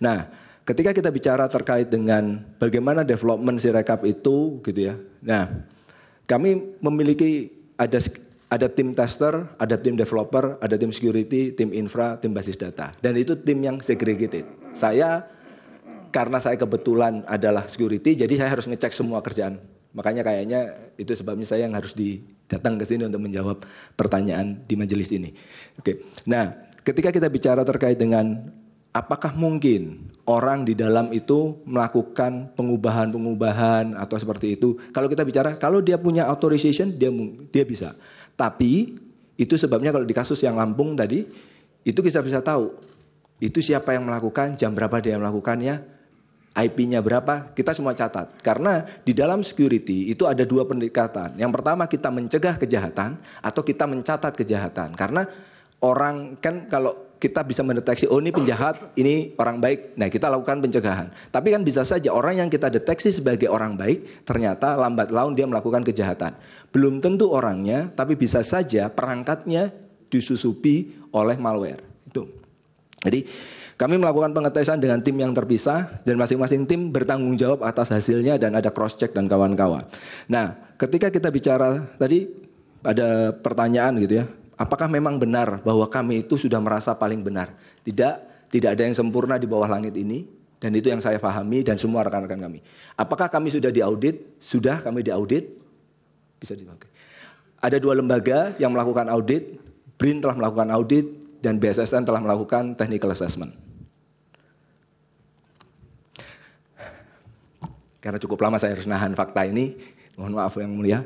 Nah, ketika kita bicara terkait dengan bagaimana development Sirekap itu gitu ya. Nah, kami memiliki ada ada tim tester, ada tim developer, ada tim security, tim infra, tim basis data. Dan itu tim yang segregated. Saya karena saya kebetulan adalah security, jadi saya harus ngecek semua kerjaan. Makanya kayaknya itu sebabnya saya yang harus datang ke sini untuk menjawab pertanyaan di majelis ini. Oke. Nah, ketika kita bicara terkait dengan apakah mungkin orang di dalam itu melakukan pengubahan-pengubahan atau seperti itu? Kalau kita bicara, kalau dia punya authorization, dia dia bisa. Tapi itu sebabnya kalau di kasus yang Lampung tadi, itu kita bisa tahu itu siapa yang melakukan, jam berapa dia melakukannya, IP-nya berapa, kita semua catat. Karena di dalam security itu ada dua pendekatan. Yang pertama kita mencegah kejahatan atau kita mencatat kejahatan. Karena orang kan kalau kita bisa mendeteksi oh ini penjahat, ini orang baik. Nah, kita lakukan pencegahan. Tapi kan bisa saja orang yang kita deteksi sebagai orang baik ternyata lambat laun dia melakukan kejahatan. Belum tentu orangnya, tapi bisa saja perangkatnya disusupi oleh malware. Itu. Jadi kami melakukan pengetesan dengan tim yang terpisah dan masing-masing tim bertanggung jawab atas hasilnya dan ada cross check dan kawan-kawan. Nah, ketika kita bicara tadi ada pertanyaan gitu ya apakah memang benar bahwa kami itu sudah merasa paling benar? Tidak, tidak ada yang sempurna di bawah langit ini dan itu yang saya pahami dan semua rekan-rekan kami. Apakah kami sudah diaudit? Sudah kami diaudit? Bisa dipakai. Ada dua lembaga yang melakukan audit, BRIN telah melakukan audit dan BSSN telah melakukan technical assessment. Karena cukup lama saya harus nahan fakta ini, mohon maaf yang mulia.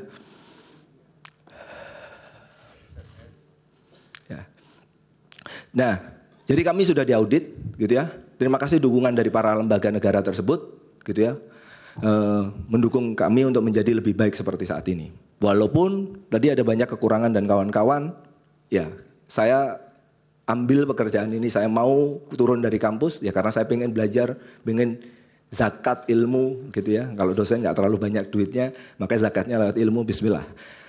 Nah, jadi kami sudah diaudit, gitu ya. Terima kasih dukungan dari para lembaga negara tersebut, gitu ya, e, mendukung kami untuk menjadi lebih baik seperti saat ini. Walaupun tadi ada banyak kekurangan dan kawan-kawan, ya, saya ambil pekerjaan ini, saya mau turun dari kampus, ya karena saya pengen belajar, pengen zakat ilmu, gitu ya. Kalau dosen nggak terlalu banyak duitnya, makanya zakatnya lewat ilmu, Bismillah.